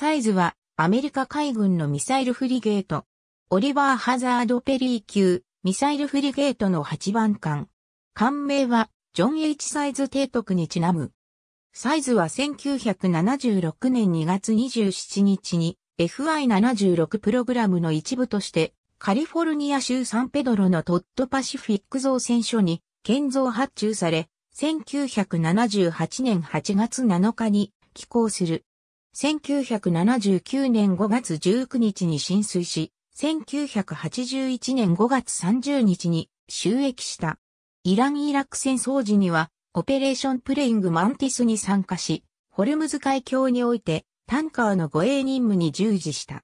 サイズはアメリカ海軍のミサイルフリゲート。オリバー・ハザード・ペリー級ミサイルフリゲートの8番艦。艦名はジョン・ H サイズ提督にちなむ。サイズは1976年2月27日に FI76 プログラムの一部としてカリフォルニア州サンペドロのトッドパシフィック造船所に建造発注され、1978年8月7日に寄港する。1979年5月19日に浸水し、1981年5月30日に収益した。イラン・イラク戦争時には、オペレーションプレイング・マンティスに参加し、ホルムズ海峡において、タンカーの護衛任務に従事した。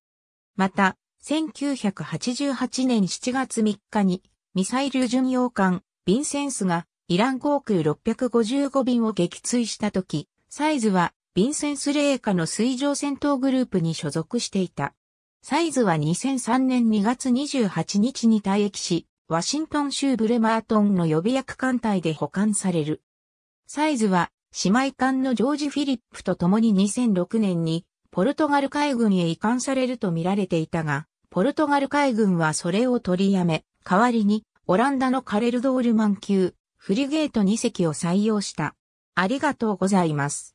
また、1988年7月3日に、ミサイル巡洋艦、ヴィンセンスが、イラン航空655便を撃墜した時、サイズはヴィンセンス・レーカの水上戦闘グループに所属していた。サイズは2003年2月28日に退役し、ワシントン州ブレマートンの予備役艦隊で保管される。サイズは、姉妹艦のジョージ・フィリップと共に2006年に、ポルトガル海軍へ移管されると見られていたが、ポルトガル海軍はそれを取りやめ、代わりに、オランダのカレルドールマン級、フリゲート2隻を採用した。ありがとうございます。